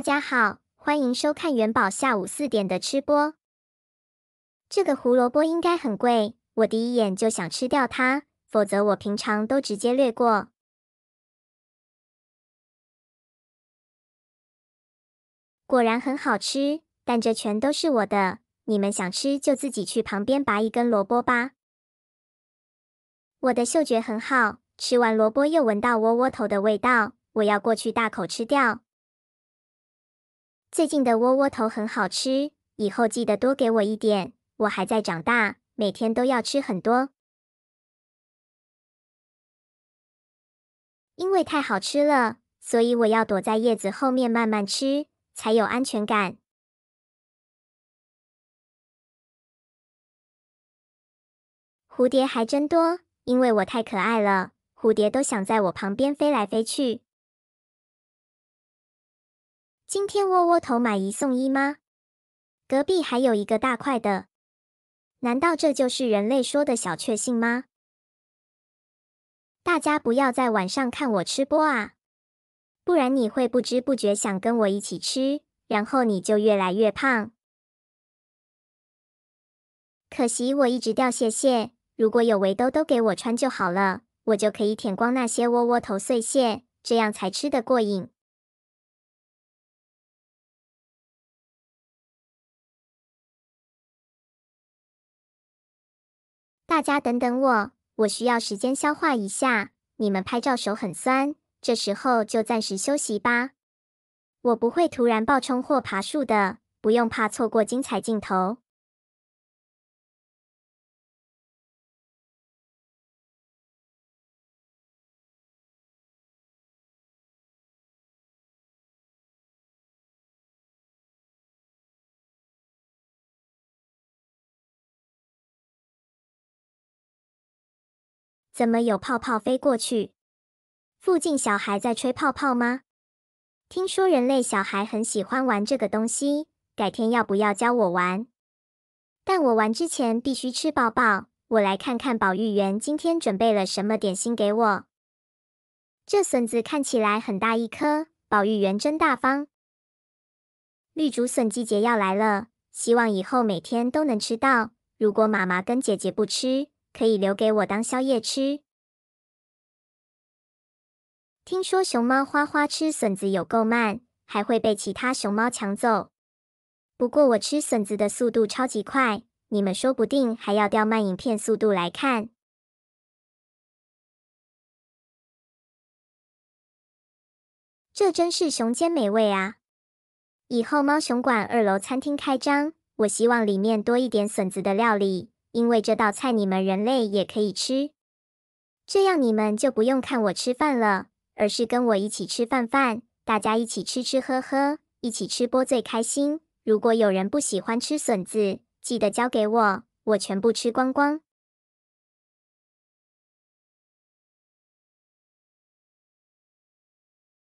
大家好，欢迎收看元宝下午四点的吃播。这个胡萝卜应该很贵，我第一眼就想吃掉它，否则我平常都直接略过。果然很好吃，但这全都是我的，你们想吃就自己去旁边拔一根萝卜吧。我的嗅觉很好，吃完萝卜又闻到窝窝头的味道，我要过去大口吃掉。最近的窝窝头很好吃，以后记得多给我一点。我还在长大，每天都要吃很多。因为太好吃了，所以我要躲在叶子后面慢慢吃，才有安全感。蝴蝶还真多，因为我太可爱了，蝴蝶都想在我旁边飞来飞去。今天窝窝头买一送一吗？隔壁还有一个大块的，难道这就是人类说的小确幸吗？大家不要在晚上看我吃播啊，不然你会不知不觉想跟我一起吃，然后你就越来越胖。可惜我一直掉屑屑，如果有围兜兜给我穿就好了，我就可以舔光那些窝窝头碎屑，这样才吃得过瘾。大家等等我，我需要时间消化一下。你们拍照手很酸，这时候就暂时休息吧。我不会突然暴冲或爬树的，不用怕错过精彩镜头。怎么有泡泡飞过去？附近小孩在吹泡泡吗？听说人类小孩很喜欢玩这个东西，改天要不要教我玩？但我玩之前必须吃饱饱。我来看看保育员今天准备了什么点心给我。这笋子看起来很大一颗，保育员真大方。绿竹笋季节要来了，希望以后每天都能吃到。如果妈妈跟姐姐不吃。可以留给我当宵夜吃。听说熊猫花花吃笋子有够慢，还会被其他熊猫抢走。不过我吃笋子的速度超级快，你们说不定还要调慢影片速度来看。这真是熊间美味啊！以后猫熊馆二楼餐厅开张，我希望里面多一点笋子的料理。因为这道菜你们人类也可以吃，这样你们就不用看我吃饭了，而是跟我一起吃饭饭，大家一起吃吃喝喝，一起吃播最开心。如果有人不喜欢吃笋子，记得交给我，我全部吃光光。